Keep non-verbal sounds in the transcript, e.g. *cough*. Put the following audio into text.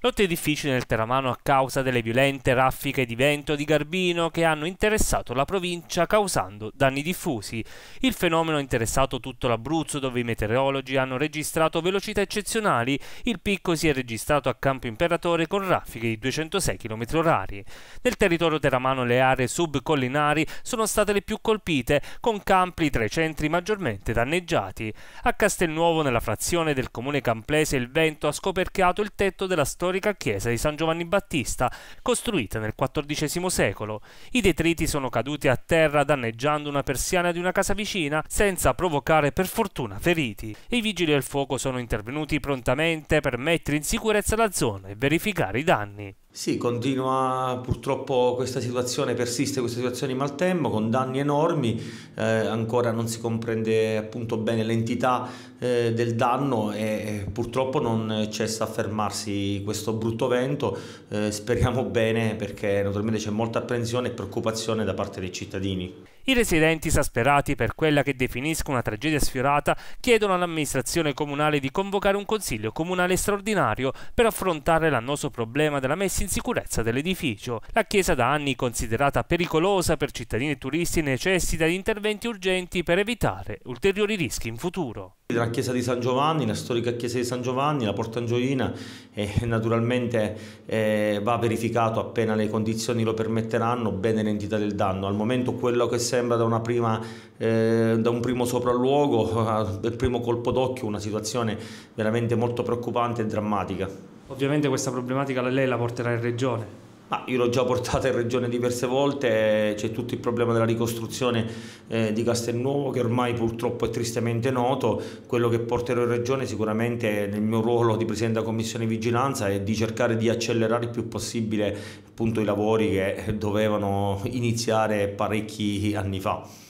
Lotte difficili nel Teramano a causa delle violente raffiche di vento di Garbino che hanno interessato la provincia causando danni diffusi. Il fenomeno ha interessato tutto l'Abruzzo dove i meteorologi hanno registrato velocità eccezionali. Il picco si è registrato a Campo Imperatore con raffiche di 206 km/h. Nel territorio teramano le aree subcollinari sono state le più colpite con Campli tra i centri maggiormente danneggiati. A Castelnuovo nella frazione del comune camplese il vento ha scoperchiato il tetto della storia storica chiesa di San Giovanni Battista, costruita nel XIV secolo. I detriti sono caduti a terra danneggiando una persiana di una casa vicina senza provocare per fortuna feriti. I vigili del fuoco sono intervenuti prontamente per mettere in sicurezza la zona e verificare i danni. Sì, continua purtroppo questa situazione, persiste questa situazione di maltempo con danni enormi, eh, ancora non si comprende appunto bene l'entità eh, del danno e eh, purtroppo non cessa a fermarsi questo brutto vento, eh, speriamo bene perché naturalmente c'è molta apprensione e preoccupazione da parte dei cittadini. I residenti, esasperati per quella che definiscono una tragedia sfiorata, chiedono all'amministrazione comunale di convocare un consiglio comunale straordinario per affrontare l'annoso problema della messa in sicurezza dell'edificio. La chiesa da anni considerata pericolosa per cittadini e turisti necessita di interventi urgenti per evitare ulteriori rischi in futuro. La chiesa di San Giovanni, la storica chiesa di San Giovanni, la Porta Angioina, eh, naturalmente eh, va verificato appena le condizioni lo permetteranno, bene l'entità del danno. Al momento quello che sembra da, una prima, eh, da un primo sopralluogo, *laughs* dal primo colpo d'occhio, una situazione veramente molto preoccupante e drammatica. Ovviamente questa problematica lei la porterà in regione. Ah, io l'ho già portata in regione diverse volte, eh, c'è tutto il problema della ricostruzione eh, di Castelnuovo che ormai purtroppo è tristemente noto, quello che porterò in regione sicuramente nel mio ruolo di Presidente della Commissione Vigilanza è di cercare di accelerare il più possibile appunto, i lavori che dovevano iniziare parecchi anni fa.